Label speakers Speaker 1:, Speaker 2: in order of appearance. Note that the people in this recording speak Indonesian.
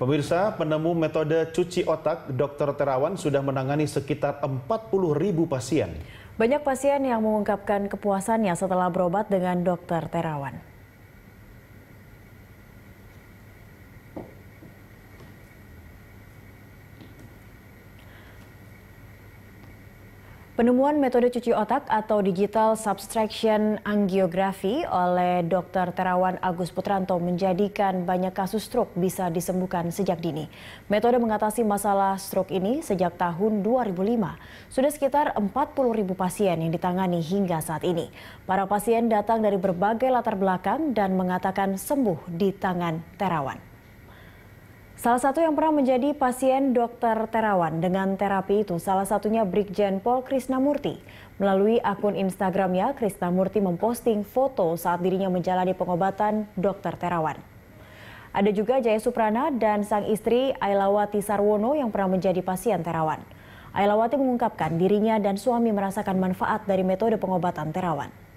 Speaker 1: Pemirsa, penemu metode cuci otak Dr. Terawan sudah menangani sekitar 40 ribu pasien.
Speaker 2: Banyak pasien yang mengungkapkan kepuasannya setelah berobat dengan Dr. Terawan. Penemuan metode cuci otak atau digital subtraction angiografi oleh Dr. Terawan Agus Putranto menjadikan banyak kasus stroke bisa disembuhkan sejak dini. Metode mengatasi masalah stroke ini sejak tahun 2005. Sudah sekitar 40 ribu pasien yang ditangani hingga saat ini. Para pasien datang dari berbagai latar belakang dan mengatakan sembuh di tangan Terawan. Salah satu yang pernah menjadi pasien dokter Terawan dengan terapi itu salah satunya Brigjen Pol Krisnamurti. Melalui akun Instagramnya, Krisnamurti memposting foto saat dirinya menjalani pengobatan dokter Terawan. Ada juga Jaya Suprana dan sang istri Ailawati Sarwono yang pernah menjadi pasien Terawan. Ailawati mengungkapkan dirinya dan suami merasakan manfaat dari metode pengobatan Terawan.